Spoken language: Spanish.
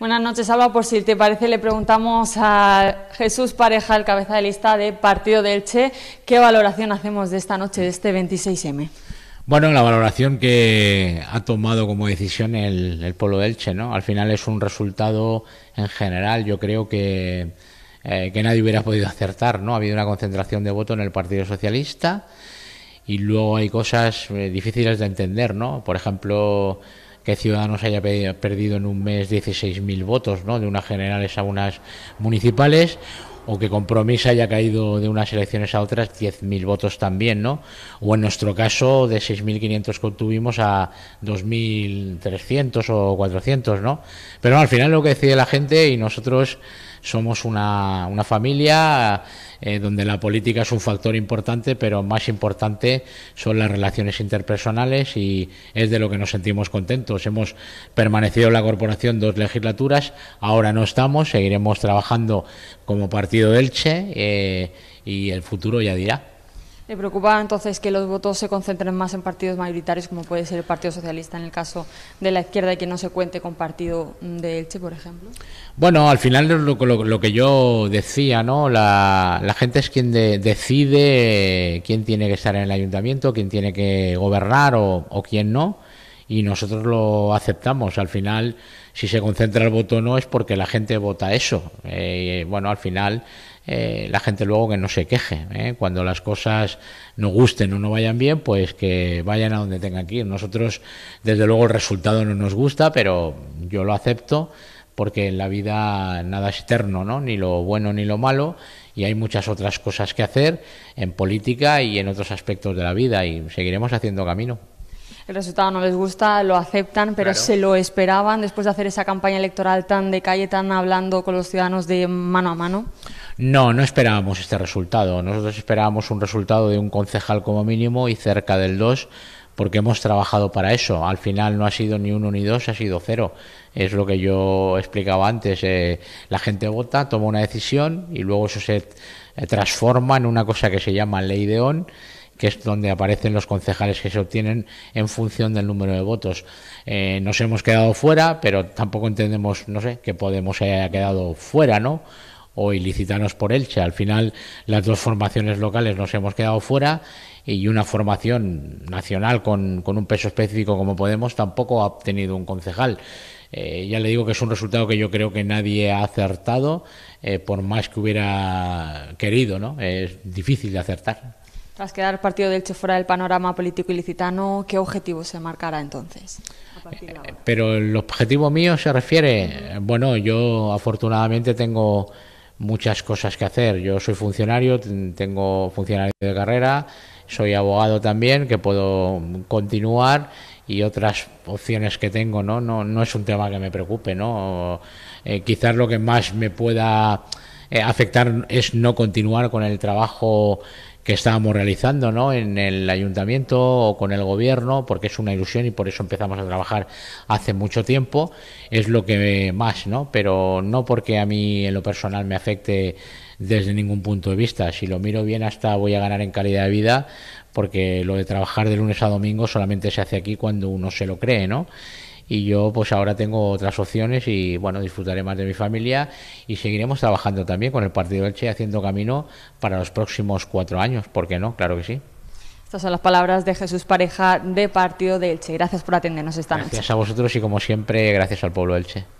Buenas noches, Alba. Por si te parece, le preguntamos a Jesús Pareja, el cabeza de lista de Partido del Che, ¿qué valoración hacemos de esta noche, de este 26M? Bueno, la valoración que ha tomado como decisión el, el pueblo del Che, ¿no? Al final es un resultado en general, yo creo que, eh, que nadie hubiera podido acertar, ¿no? Ha habido una concentración de voto en el Partido Socialista y luego hay cosas eh, difíciles de entender, ¿no? Por ejemplo Ciudadanos haya perdido en un mes 16.000 votos, ¿no? De unas generales a unas municipales o que Compromís haya caído de unas elecciones a otras 10.000 votos también, ¿no? O en nuestro caso, de 6.500 que obtuvimos a 2.300 o 400, ¿no? Pero al final lo que decide la gente y nosotros somos una, una familia eh, donde la política es un factor importante, pero más importante son las relaciones interpersonales y es de lo que nos sentimos contentos. Hemos permanecido en la corporación dos legislaturas, ahora no estamos, seguiremos trabajando como partido del Che eh, y el futuro ya dirá. ¿Le preocupa entonces que los votos se concentren más en partidos mayoritarios, como puede ser el Partido Socialista en el caso de la izquierda, y que no se cuente con partido de Elche, por ejemplo? Bueno, al final lo, lo, que yo decía, ¿no? La, gente es quien decide quién tiene que estar en el ayuntamiento, quién tiene que gobernar o, quién no y nosotros lo aceptamos. Al final, si se concentra el voto no es porque la gente vota eso. Eh, bueno, al final eh, la gente luego que no se queje. ¿eh? Cuando las cosas no gusten o no vayan bien, pues que vayan a donde tengan que ir. Nosotros, desde luego, el resultado no nos gusta, pero yo lo acepto porque en la vida nada es eterno, ¿no? ni lo bueno ni lo malo, y hay muchas otras cosas que hacer en política y en otros aspectos de la vida, y seguiremos haciendo camino el resultado no les gusta, lo aceptan, pero se lo esperaban después de hacer esa campaña electoral tan de calle, tan hablando con los ciudadanos de mano a mano. No, no esperábamos este resultado. Nosotros esperábamos un resultado de un concejal como mínimo y cerca del 2 porque hemos trabajado para eso. Al final no ha sido ni uno ni dos, ha sido cero. Es lo que yo explicaba antes. Eh, la gente vota, toma una decisión y luego eso se eh, transforma en una cosa que se llama ley de ON, que es donde aparecen los concejales que se obtienen en función del número de votos. Eh, nos hemos quedado fuera, pero tampoco entendemos, no sé, que Podemos haya quedado fuera, ¿no? o Ilicitanos por Elche. Al final las dos formaciones locales nos hemos quedado fuera y una formación nacional con, con un peso específico como Podemos tampoco ha obtenido un concejal. Eh, ya le digo que es un resultado que yo creo que nadie ha acertado, eh, por más que hubiera querido, ¿no? Es difícil de acertar. Tras quedar el partido del Elche fuera del panorama político ilicitano, ¿qué objetivo se marcará entonces? Eh, pero el objetivo mío se refiere, bueno, yo afortunadamente tengo muchas cosas que hacer. Yo soy funcionario, tengo funcionario de carrera, soy abogado también, que puedo continuar y otras opciones que tengo, ¿no? No, no es un tema que me preocupe, ¿no? Eh, quizás lo que más me pueda eh, afectar es no continuar con el trabajo que estábamos realizando ¿no? en el ayuntamiento o con el gobierno, porque es una ilusión y por eso empezamos a trabajar hace mucho tiempo, es lo que más, ¿no? pero no porque a mí en lo personal me afecte desde ningún punto de vista. Si lo miro bien, hasta voy a ganar en calidad de vida, porque lo de trabajar de lunes a domingo solamente se hace aquí cuando uno se lo cree, ¿no? y yo pues ahora tengo otras opciones y bueno, disfrutaré más de mi familia y seguiremos trabajando también con el partido Elche haciendo camino para los próximos cuatro años, ¿por qué no? Claro que sí. Estas son las palabras de Jesús Pareja de Partido del Elche. Gracias por atendernos esta noche. Gracias a vosotros y como siempre, gracias al pueblo Elche.